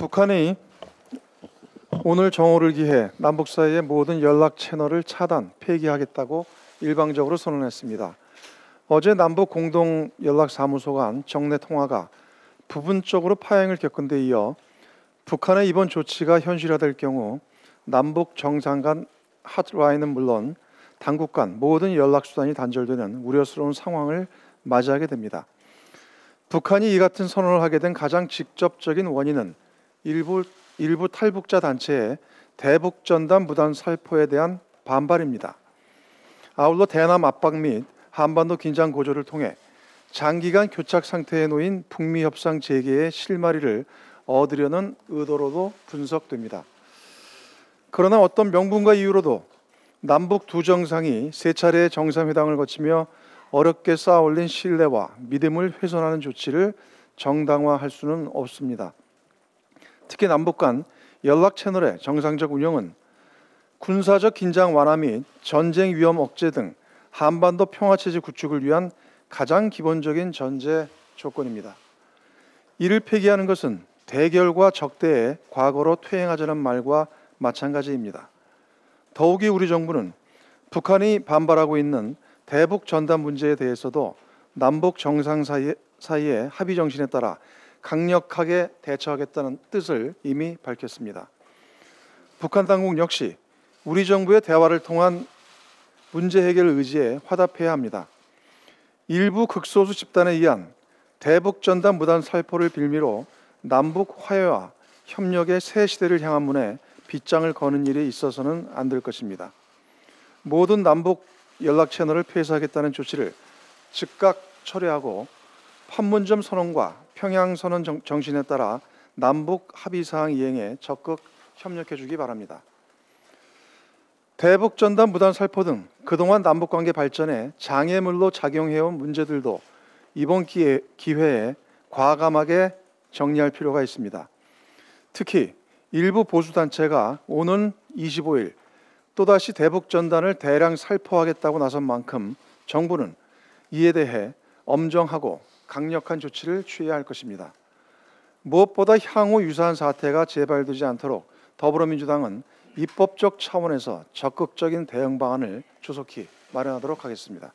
북한이 오늘 정오를 기해 남북 사이의 모든 연락 채널을 차단, 폐기하겠다고 일방적으로 선언했습니다. 어제 남북 공동 연락 사무소 간 정례 통화가 부분적으로 파행을 겪은 데 이어 북한의 이번 조치가 현실화될 경우 남북 정상 간 핫라인은 물론 당국 간 모든 연락 수단이 단절되는 우려스러운 상황을 맞이하게 됩니다. 북한이 이 같은 선언을 하게 된 가장 직접적인 원인은 일부 일부 탈북자 단체의 대북전단 무단 살포에 대한 반발입니다. 아울러 대남 압박 및 한반도 긴장 고조를 통해 장기간 교착 상태에 놓인 북미 협상 재개의 실마리를 얻으려는 의도로도 분석됩니다. 그러나 어떤 명분과 이유로도 남북 두 정상이 세 차례의 정상회담을 거치며 어렵게 쌓아올린 신뢰와 믿음을 훼손하는 조치를 정당화할 수는 없습니다. 특히 남북 간 연락 채널의 정상적 운영은 군사적 긴장 완화 및 전쟁 위험 억제 등 한반도 평화체제 구축을 위한 가장 기본적인 전제 조건입니다. 이를 폐기하는 것은 대결과 적대의 과거로 퇴행하자는 말과 마찬가지입니다. 더욱이 우리 정부는 북한이 반발하고 있는 대북 전단 문제에 대해서도 남북 정상 사이의 합의 정신에 따라 강력하게 대처하겠다는 뜻을 이미 밝혔습니다. 북한 당국 역시 우리 정부의 대화를 통한 문제 해결 의지해 화답해야 합니다. 일부 극소수 집단에 의한 대북 전단 무단 살포를 빌미로 남북 화해와 협력의 새 시대를 향한 문에 빗장을 거는 일이 있어서는 안 될 것입니다. 모든 남북 연락 채널을 폐쇄하겠다는 조치를 즉각 철회하고 판문점 선언과 평양선언 정, 신에 따라 남북 합의 사항 이행에 적극 협력해 주기 바랍니다. 대북 전단 무단 살포 등 그동안 남북 관계 발전에 장애물로 작용해온 문제들도 이번 기회, 기회에 과감하게 정리할 필요가 있습니다. 특히 일부 보수 단체가 오는 25일 또다시 대북 전단을 대량 살포하겠다고 나선 만큼 정부는 이에 대해 엄정하고 강력한 조치를 취해야 할 것입니다. 무엇보다 향후 유사한 사태가 재발되지 않도록 더불어민주당은 입법적 차원에서 적극적인 대응 방안을 조속히 마련하도록 하겠습니다.